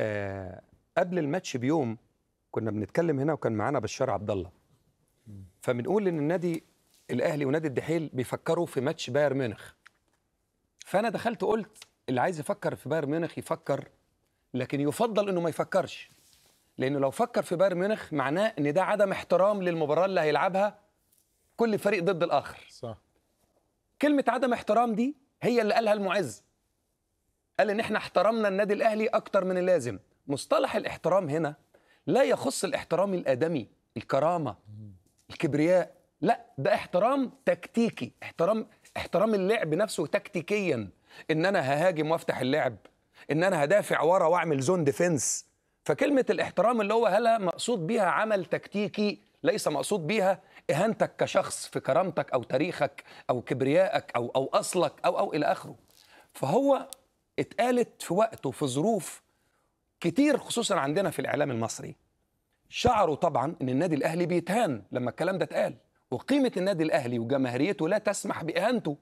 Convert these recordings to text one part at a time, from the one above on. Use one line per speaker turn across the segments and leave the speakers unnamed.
آه قبل الماتش بيوم كنا بنتكلم هنا وكان معانا بشار عبد الله فبنقول ان النادي الاهلي ونادي الدحيل بيفكروا في ماتش بايرن ميونخ فانا دخلت قلت اللي عايز يفكر في بايرن ميونخ يفكر لكن يفضل انه ما يفكرش لانه لو فكر في بايرن ميونخ معناه ان ده عدم احترام للمباراه اللي هيلعبها كل فريق ضد الاخر صح كلمه عدم احترام دي هي اللي قالها المعز قال ان احنا احترمنا النادي الاهلي اكتر من اللازم مصطلح الاحترام هنا لا يخص الاحترام الادمي الكرامه الكبرياء لا ده احترام تكتيكي احترام احترام اللعب نفسه تكتيكيا ان انا ههاجم وافتح اللعب ان انا هدافع ورا واعمل زون ديفنس فكلمه الاحترام اللي هو هلا مقصود بيها عمل تكتيكي ليس مقصود بيها اهانتك كشخص في كرامتك او تاريخك او كبريائك او او اصلك او او الى اخره فهو اتقالت في وقت وفي ظروف كتير خصوصا عندنا في الاعلام المصري شعروا طبعا ان النادي الاهلي بيتهان لما الكلام ده اتقال وقيمه النادي الاهلي وجماهيريته لا تسمح باهانته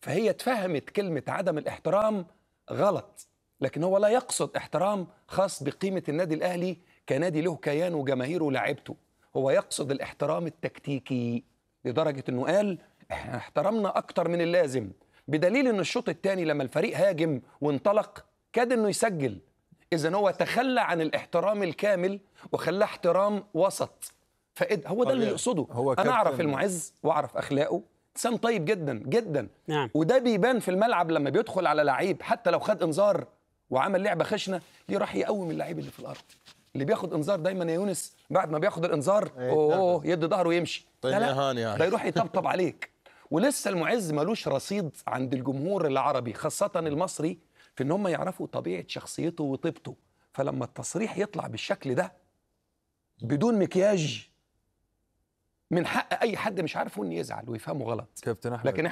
فهي اتفهمت كلمه عدم الاحترام غلط لكن هو لا يقصد احترام خاص بقيمه النادي الاهلي كنادي له كيان وجماهيره ولاعيبته هو يقصد الاحترام التكتيكي لدرجه انه قال احنا احترمنا اكتر من اللازم بدليل ان الشوط الثاني لما الفريق هاجم وانطلق كاد انه يسجل اذا هو تخلى عن الاحترام الكامل وخلاه احترام وسط فإد هو ده اللي طيب. يقصده هو انا اعرف المعز واعرف اخلاقه انسان طيب جدا جدا نعم. وده بيبان في الملعب لما بيدخل على لعيب حتى لو خد انذار وعمل لعبه خشنه ليه راح يقوم اللعيب اللي في الارض اللي بياخد انذار دايما يا يونس بعد ما بياخد الانذار إيه، اوه يدي ظهره ويمشي طيب لا لا يعني. ده يروح يطبطب عليك ولسه المعز ملوش رصيد عند الجمهور العربي خاصه المصري في ان هم يعرفوا طبيعه شخصيته وطيبته فلما التصريح يطلع بالشكل ده بدون مكياج من حق اي حد مش عارفه ان يزعل ويفهمه غلط كابتن احمد لكن احنا